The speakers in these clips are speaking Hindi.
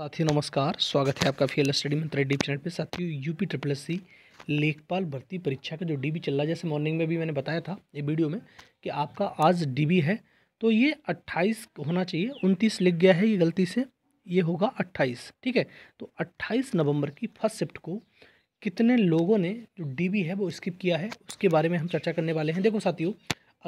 साथियों नमस्कार स्वागत है आपका फील स्टडी मंत्री डीप चैनल पे साथियों यूपी ट्रिपल एस सी लेखपाल भर्ती परीक्षा का जो डीबी चल रहा है जैसे मॉर्निंग में भी मैंने बताया था ये वीडियो में कि आपका आज डीबी है तो ये 28 होना चाहिए 29 लिख गया है ये गलती से ये होगा 28 ठीक है तो 28 नवंबर की फर्स्ट शिफ्ट को कितने लोगों ने जो डी है वो स्किप किया है उसके बारे में हम चर्चा करने वाले हैं देखो साथियों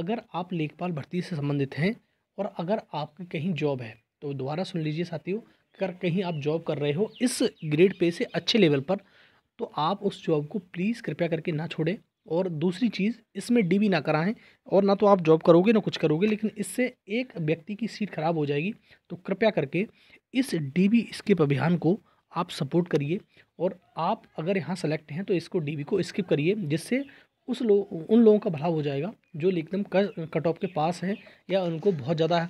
अगर आप लेखपाल भर्ती से संबंधित हैं और अगर आपकी कहीं जॉब है तो दोबारा सुन लीजिए साथियों कर कहीं आप जॉब कर रहे हो इस ग्रेड पे से अच्छे लेवल पर तो आप उस जॉब को प्लीज़ कृपया करके ना छोड़ें और दूसरी चीज़ इसमें डी ना कराएं और ना तो आप जॉब करोगे ना कुछ करोगे लेकिन इससे एक व्यक्ति की सीट खराब हो जाएगी तो कृपया करके इस डी बी स्किप अभियान को आप सपोर्ट करिए और आप अगर यहाँ सेलेक्ट हैं तो इसको डी को स्किप करिए जिससे उस लोग उन लोगों का भला हो जाएगा जो एकदम कट ऑफ के पास है या उनको बहुत ज़्यादा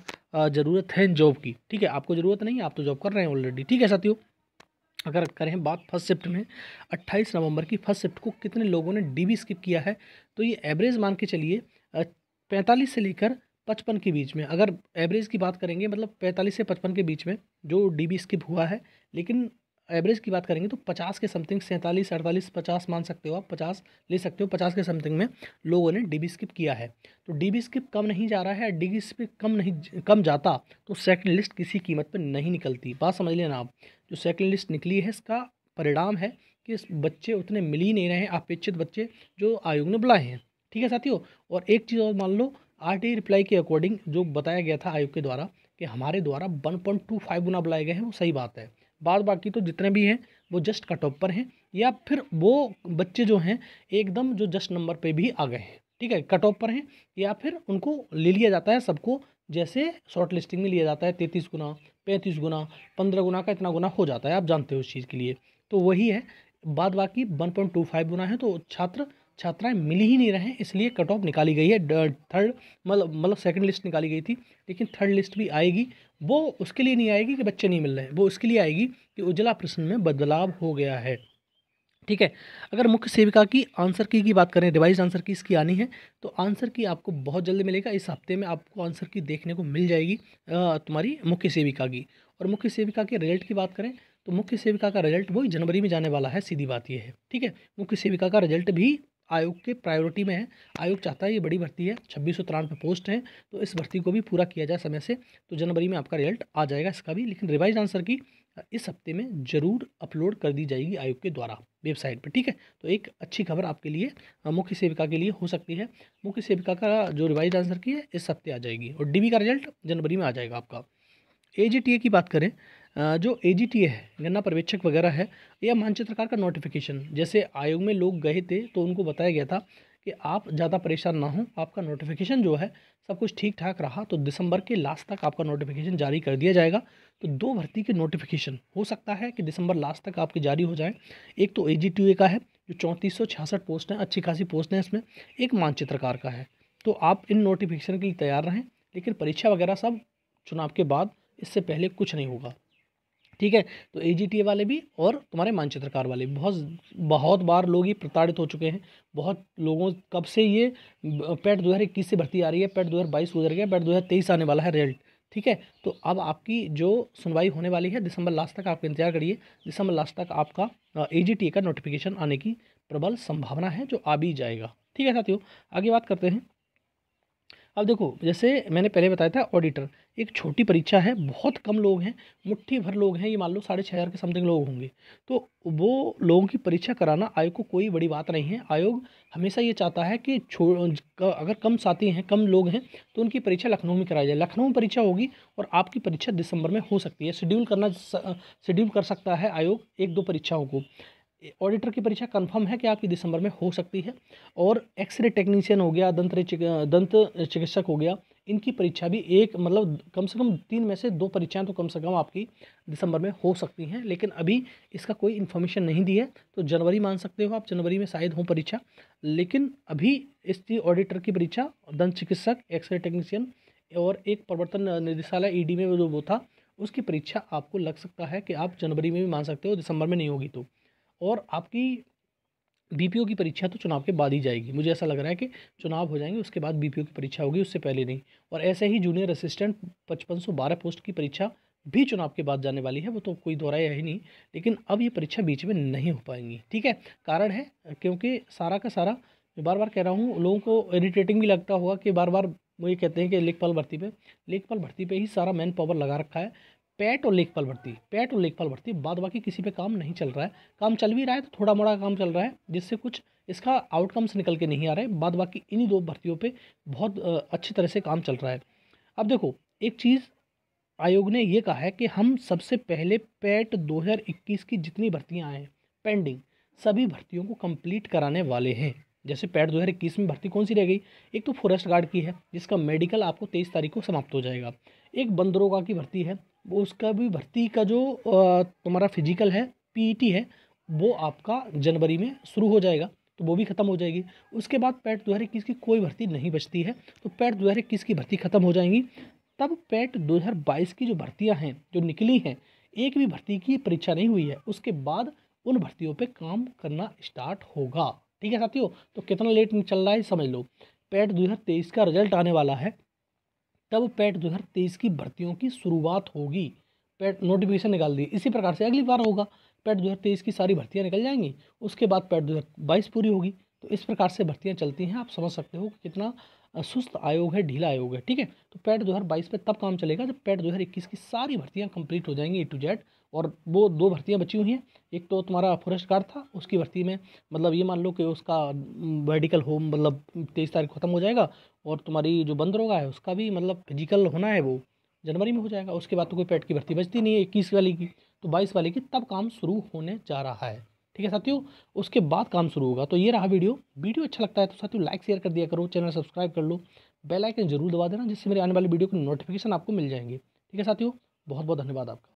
ज़रूरत है जॉब की ठीक है आपको ज़रूरत नहीं है आप तो जॉब कर रहे हैं ऑलरेडी ठीक है साथियों अगर करें बात फर्स्ट शिफ्ट में 28 नवंबर की फर्स्ट शिफ्ट को कितने लोगों ने डीबी स्किप किया है तो ये एवरेज मान के चलिए पैंतालीस से लेकर पचपन के बीच में अगर एवरेज की बात करेंगे मतलब पैंतालीस से पचपन के बीच में जो डीबी स्किप हुआ है लेकिन एवरेज की बात करेंगे तो पचास के समथिंग सैंतालीस अड़तालीस पचास मान सकते हो आप पचास ले सकते हो पचास के समथिंग में लोगों ने डी स्किप किया है तो डी स्किप कम नहीं जा रहा है डी स्किप कम नहीं कम जाता तो सेकंड लिस्ट किसी कीमत पर नहीं निकलती बात समझ लेना आप जो सेकंड लिस्ट निकली है इसका परिणाम है कि बच्चे उतने मिल ही नहीं रहे अपेक्षित बच्चे जो आयोग ने बुलाए हैं ठीक है साथियों और एक चीज़ और मान लो आर टी रिप्लाई के अकॉर्डिंग जो बताया गया था आयोग के द्वारा कि हमारे द्वारा फाइव गुना बुलाए गए हैं वो सही बात है बाद बाकी तो जितने भी हैं वो जस्ट कट ऑफ पर हैं या फिर वो बच्चे जो हैं एकदम जो जस्ट नंबर पे भी आ गए हैं ठीक है कट ऑफ पर हैं या फिर उनको ले लिया जाता है सबको जैसे शॉर्ट लिस्टिंग में लिया जाता है तैंतीस गुना पैंतीस गुना पंद्रह गुना का इतना गुना हो जाता है आप जानते हो उस चीज़ के लिए तो वही है बाद बाकी वन पॉइंट टू फाइव गुना है तो छात्र छात्राएं मिल ही नहीं रहे हैं इसलिए कट ऑफ निकाली गई है थर्ड मतलब मतलब सेकंड लिस्ट निकाली गई थी लेकिन थर्ड लिस्ट भी आएगी वो उसके लिए नहीं आएगी कि बच्चे नहीं मिल रहे हैं वो उसके लिए आएगी कि उज्ज्वला प्रश्न में बदलाव हो गया है ठीक है अगर मुख्य सेविका की आंसर की की बात करें रिवाइज आंसर की इसकी आनी है तो आंसर की आपको बहुत जल्दी मिलेगा इस हफ्ते में आपको आंसर की देखने को मिल जाएगी तुम्हारी मुख्य सेविका की और मुख्य सेविका के रिजल्ट की बात करें तो मुख्य सेविका का रिजल्ट वही जनवरी में जाने वाला है सीधी बात यह है ठीक है मुख्य सेविका का रिजल्ट भी आयोग के प्रायोरिटी में है आयोग चाहता है ये बड़ी भर्ती है छब्बीस सौ तिरानवे पोस्ट हैं तो इस भर्ती को भी पूरा किया जाए समय से तो जनवरी में आपका रिजल्ट आ जाएगा इसका भी लेकिन रिवाइज आंसर की इस हफ्ते में ज़रूर अपलोड कर दी जाएगी आयोग के द्वारा वेबसाइट पर ठीक है तो एक अच्छी खबर आपके लिए मुख्य सेविका के लिए हो सकती है मुख्य सेविका का जो रिवाइज आंसर की है इस हफ्ते आ जाएगी और डीबी का रिजल्ट जनवरी में आ जाएगा आपका ए की बात करें जो ए है गन्ना पर्यवेक्षक वगैरह है या मानचित्रकार का नोटिफिकेशन जैसे आयोग में लोग गए थे तो उनको बताया गया था कि आप ज़्यादा परेशान ना हो आपका नोटिफिकेशन जो है सब कुछ ठीक ठाक रहा तो दिसंबर के लास्ट तक आपका नोटिफिकेशन जारी कर दिया जाएगा तो दो भर्ती के नोटिफिकेशन हो सकता है कि दिसंबर लास्ट तक आपके जारी हो जाएँ एक तो ए का है जो चौंतीस सौ छियासठ पोस्ट हैं अच्छी खासी पोस्ट हैं इसमें एक मानचित्रकार का है तो आप इन नोटिफिकेशन के लिए तैयार रहें लेकिन परीक्षा वगैरह सब चुनाव के बाद इससे पहले कुछ नहीं होगा ठीक है तो ए वाले भी और तुम्हारे मानचित्रकार वाले भी बहुत बहुत बार लोग ही प्रताड़ित हो चुके हैं बहुत लोगों कब से ये पेट दो हज़ार इक्कीस से भर्ती आ रही है पैट दो हज़ार बाईस गुजर गया पेट दो हज़ार तेईस आने वाला है रिजल्ट ठीक है तो अब आपकी जो सुनवाई होने वाली है दिसंबर लास्ट तक आप इंतजार करिए दिसंबर लास्ट तक आपका ए का नोटिफिकेशन आने की प्रबल संभावना है जो आ भी जाएगा ठीक है साथियों आगे बात करते हैं अब देखो जैसे मैंने पहले बताया था ऑडिटर एक छोटी परीक्षा है बहुत कम लोग हैं मुट्ठी भर लोग हैं ये मान लो साढ़े छः हज़ार के समथिंग लोग होंगे तो वो लोगों की परीक्षा कराना आयोग को कोई बड़ी बात नहीं है आयोग हमेशा ये चाहता है कि छो अगर कम साथी हैं कम लोग हैं तो उनकी परीक्षा लखनऊ में कराई जाए लखनऊ में परीक्षा होगी और आपकी परीक्षा दिसंबर में हो सकती है शेड्यूल करना शेड्यूल कर सकता है आयोग एक दो परीक्षाओं को ऑडिटर की परीक्षा कंफर्म है कि आपकी दिसंबर में हो सकती है और एक्सरे टेक्नीशियन हो गया दंत चिक, दंत चिकित्सक हो गया इनकी परीक्षा भी एक मतलब कम से कम तीन में से दो परीक्षाएं तो कम से कम आपकी दिसंबर में हो सकती हैं लेकिन अभी इसका कोई इन्फॉर्मेशन नहीं दी है तो जनवरी मान सकते हो आप जनवरी में शायद हो परीक्षा लेकिन अभी इस ऑडिटर की परीक्षा दंत चिकित्सक एक्सरे टेक्नीशियन और एक प्रवर्तन निदेशालय ई में जो वो था उसकी परीक्षा आपको लग सकता है कि आप जनवरी में भी मान सकते हो दिसंबर में नहीं होगी तो और आपकी बीपीओ की परीक्षा तो चुनाव के बाद ही जाएगी मुझे ऐसा लग रहा है कि चुनाव हो जाएंगे उसके बाद बीपीओ की परीक्षा होगी उससे पहले नहीं और ऐसे ही जूनियर असिस्टेंट पचपन सौ बारह पोस्ट की परीक्षा भी चुनाव के बाद जाने वाली है वो तो कोई दोहराया ही नहीं लेकिन अब ये परीक्षा बीच में नहीं हो पाएंगी ठीक है कारण है क्योंकि सारा का सारा मैं बार बार कह रहा हूँ लोगों को इरिटेटिंग भी लगता होगा कि बार बार वो ये कहते हैं कि लेखपाल भर्ती पे लेखपाल भर्ती पे ही सारा मैन पावर लगा रखा है पैट और लेखपाल भर्ती पैट और लेखपाल भर्ती बाद बाकी किसी पे काम नहीं चल रहा है काम चल भी रहा है तो थोड़ा मोड़ा काम चल रहा है जिससे कुछ इसका आउटकम्स निकल के नहीं आ रहे बाद बाकी इन्हीं दो भर्तियों पे बहुत अच्छी तरह से काम चल रहा है अब देखो एक चीज़ आयोग ने ये कहा है कि हम सबसे पहले पैट दो की जितनी भर्तियाँ आए हैं पेंडिंग सभी भर्तियों को कम्प्लीट कराने वाले हैं जैसे पैट दो में भर्ती कौन सी रह गई एक तो फॉरेस्ट गार्ड की है जिसका मेडिकल आपको तेईस तारीख को समाप्त हो जाएगा एक बंदरोगा की भर्ती है वो उसका भी भर्ती का जो तुम्हारा फिजिकल है पीईटी e है वो आपका जनवरी में शुरू हो जाएगा तो वो भी खत्म हो जाएगी उसके बाद पैट दो की कोई भर्ती नहीं बचती है तो पैट दो की भर्ती खत्म हो जाएंगी तब पैट 2022 की जो भर्तियां हैं जो निकली हैं एक भी भर्ती की परीक्षा नहीं हुई है उसके बाद उन भर्तियों पे काम करना स्टार्ट होगा ठीक है साथियों तो कितना लेट चल रहा है समझ लो पैट तेईस का रिजल्ट आने वाला है तब पैट दो हज़ार तेईस की भर्तियों की शुरुआत होगी पैट नोटिफिकेशन निकाल दी इसी प्रकार से अगली बार होगा पैट दो हज़ार तेईस की सारी भर्तियाँ निकल जाएंगी उसके बाद पैट दो हज़ार बाईस पूरी होगी तो इस प्रकार से भर्तियाँ चलती हैं आप समझ सकते हो कि कितना सुस्त आयोग है ढीला आयोग है ठीक है तो पैट बाईस पर तब काम चलेगा जब पैट इक्कीस की सारी भर्तियाँ कंप्लीट हो जाएंगी ए टू जेड और वो दो भर्तियाँ बची हुई हैं एक तो तुम्हारा फॉरेस्ट गार्ड था उसकी भर्ती में मतलब ये मान लो कि उसका मेडिकल होम मतलब तेईस तारीख खत्म हो जाएगा और तुम्हारी जो बंद रोगा है उसका भी मतलब फिजिकल होना है वो जनवरी में हो जाएगा उसके बाद तो कोई पेट की भर्ती बचती नहीं है इक्कीस वाले की तो बाईस वाले की तब काम शुरू होने जा रहा है ठीक है साथियों उसके बाद काम शुरू होगा तो ये रहा वीडियो वीडियो अच्छा लगता है तो साथियों लाइक शेयर कर दिया करो चैनल सब्सक्राइब कर लो बेल आइकन जरूर दबा देना जिससे मेरे आने वाली वीडियो की नोटिफिकेशन आपको मिल जाएंगे ठीक है साथियों बहुत बहुत धन्यवाद आपका